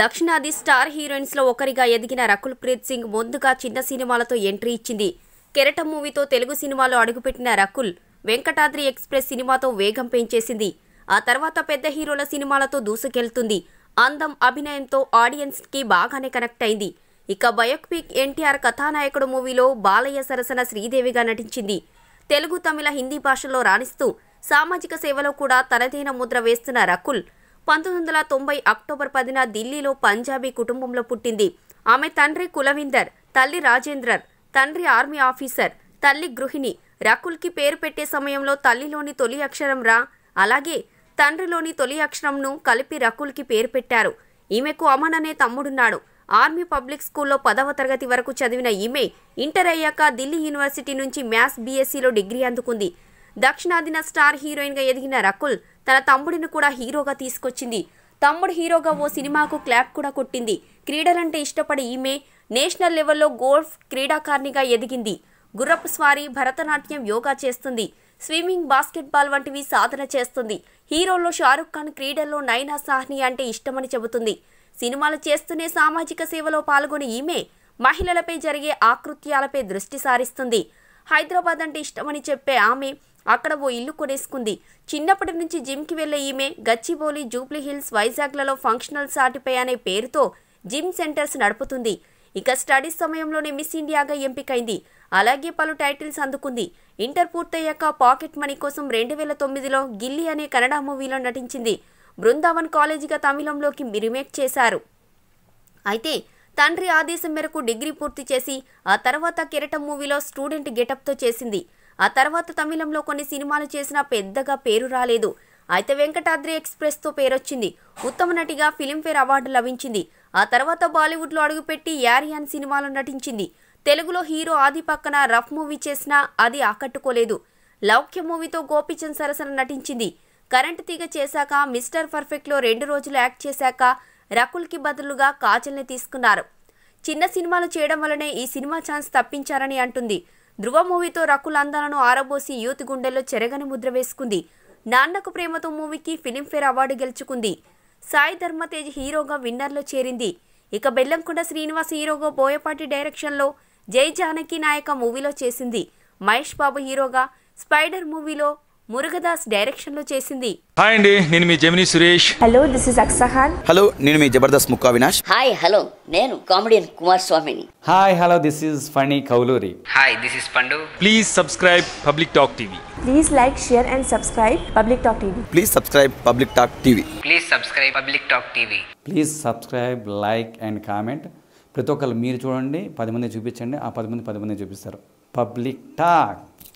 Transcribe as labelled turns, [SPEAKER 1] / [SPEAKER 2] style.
[SPEAKER 1] దక్షిణాది star heroines లో ఒకరిగా ఎదిగిన రకుల్ ప్రీత్ సింగ్ ముందుగా చిన్న సినిమాలతో ఎంట్రీ ఇచ్చింది కెరట మూవీతో తెలుగు సినిమాలో అడుగుపెట్టిన రకుల్ వెంకటాద్రి ఎక్స్ప్రెస్ సినిమాతో వేగం పెంచేసింది ఆ తర్వాత పెద్ద హీరోల సినిమాలతో దూసుకెళ్తుంది అందం అభినయంతో ఆడియన్స్ కి బాగానే కనెక్ట్ అయింది ఇక బయోపిక్ ఎన్టీఆర్ కథానాయకుడు మూవీలో బాలయ్య సరసన శ్రీదేవిగా నటించింది తెలుగు తమిళ హిందీ భాషల్లో రాణిస్తూ సామాజిక సేవలో కూడా తనదైన ముద్ర వేస్తున్న రకుల్ పంతొమ్మిది వందల తొంభై అక్టోబర్ పదిన ఢిల్లీలో పంజాబీ కుటుంబంలో పుట్టింది ఆమె తండ్రి కులవిందర్ తల్లి రాజేంద్రర్ తండ్రి ఆర్మీ ఆఫీసర్ తల్లి గృహిణి రకుల్కి పేరు పెట్టే సమయంలో తల్లిలోని తొలి అక్షరం రా అలాగే తండ్రిలోని తొలి అక్షరంను కలిపి రకుల్కి పేరు పెట్టారు ఈమెకు అమన్ అనే తమ్ముడున్నాడు ఆర్మీ పబ్లిక్ స్కూల్లో పదవ తరగతి వరకు చదివిన ఈమె ఇంటర్ అయ్యాక ఢిల్లీ యూనివర్సిటీ నుంచి మ్యాథ్స్ బీఎస్సీలో డిగ్రీ అందుకుంది దక్షిణాదిన స్టార్ హీరోయిన్ గా ఎదిగిన రకుల్ తన తమ్ముడిని కూడా హీరోగా తీసుకొచ్చింది తమ్ముడు హీరోగా ఓ సినిమాకు క్లాప్ కూడా కొట్టింది క్రీడలంటే ఇష్టపడే ఈమె నేషనల్ లెవెల్లో గోల్ఫ్ క్రీడాకారిణిగా ఎదిగింది గుర్రపు స్వారీ భరతనాట్యం యోగా చేస్తుంది స్విమ్మింగ్ బాస్కెట్బాల్ వంటివి సాధన చేస్తుంది హీరోలో షారుఖ్ ఖాన్ క్రీడల్లో నైనా సాహ్ని అంటే ఇష్టమని చెబుతుంది సినిమాలు చేస్తూనే సామాజిక సేవలో పాల్గొని ఈమె మహిళలపై జరిగే ఆకృత్యాలపై దృష్టి సారిస్తుంది హైదరాబాద్ అంటే ఇష్టమని చెప్పే ఆమె అక్కడ ఓ ఇల్లు కొనేసుకుంది చిన్నప్పటి నుంచి జిమ్కి వెళ్లే ఈమె గచ్చిబౌలి జూబ్లీ హిల్స్ వైజాగ్లలో ఫంక్షనల్ సాటిపై అనే పేరుతో జిమ్ సెంటర్స్ నడుపుతుంది ఇక స్టడీస్ సమయంలోనే మిస్ ఇండియాగా ఎంపికైంది అలాగే పలు టైటిల్స్ అందుకుంది ఇంటర్ పూర్తయ్యాక పాకెట్ మనీ కోసం రెండు వేల తొమ్మిదిలో గిల్లీ అనే కన్నడ మూవీలో నటించింది బృందావన్ కాలేజీగా తమిళంలోకి రిమేక్ చేశారు అయితే తండ్రి ఆదేశం మేరకు డిగ్రీ పూర్తి చేసి ఆ తర్వాత కిరటం మూవీలో స్టూడెంట్ గెటప్తో చేసింది ఆ తర్వాత తమిళంలో కొన్ని సినిమాలు చేసినా పెద్దగా పేరు రాలేదు అయితే వెంకటాద్రి ఎక్స్ప్రెస్తో పేరొచ్చింది ఉత్తమ నటిగా ఫిలింఫేర్ అవార్డు లభించింది ఆ తర్వాత బాలీవుడ్లో అడుగుపెట్టి యారియాన్ సినిమాలో నటించింది తెలుగులో హీరో ఆది పక్కన రఫ్ మూవీ చేసినా అది ఆకట్టుకోలేదు లౌక్య మూవీతో గోపీచంద్ సరసన నటించింది కరెంట్ తీగ చేశాక మిస్టర్ పర్ఫెక్ట్లో రెండు రోజులు యాక్ట్ చేశాక రకుల్కి బదులుగా కాజల్ని తీసుకున్నారు చిన్న సినిమాలు చేయడం వల్లనే ఈ సినిమా ఛాన్స్ తప్పించారని అంటుంది ధృవ మూవీతో అందాలను ఆరబోసి యూత్ గుండెల్లో చెరగని ముద్ర వేసుకుంది నాన్నకు ప్రేమతో మూవీకి ఫిలింఫేర్ అవార్డు గెలుచుకుంది సాయి ధర్మతేజ్ హీరోగా విన్నర్లో చేరింది ఇక బెల్లంకొండ శ్రీనివాస్ హీరోగా బోయపాటి డైరెక్షన్లో జై జానకి నాయక మూవీలో చేసింది మహేష్ బాబు హీరోగా స్పైడర్ మూవీలో మురుగదాస్ డైరెక్షన్ లో చేసింది హాయ్ అండి నేను మీ జమిని సురేష్ హలో దిస్ ఇస్ అక్సహాన్ హలో నేను మీ జబర్దస్త్ ముక్కా వినాష్ హాయ్ హలో నేను కామెడియన్ కుమార్ స్వామిని hi hello this is Phani Kauluri hi this is Pandu please subscribe Public Talk TV please like share and subscribe Public Talk TV please subscribe Public Talk TV please subscribe Public Talk TV please subscribe like and comment ప్రతి ఒక్కరు మీరు చూడండి పది మంది చూపించండి ఆ పది మంది పది మంది చూపిస్తారు పబ్లిక్ టాక్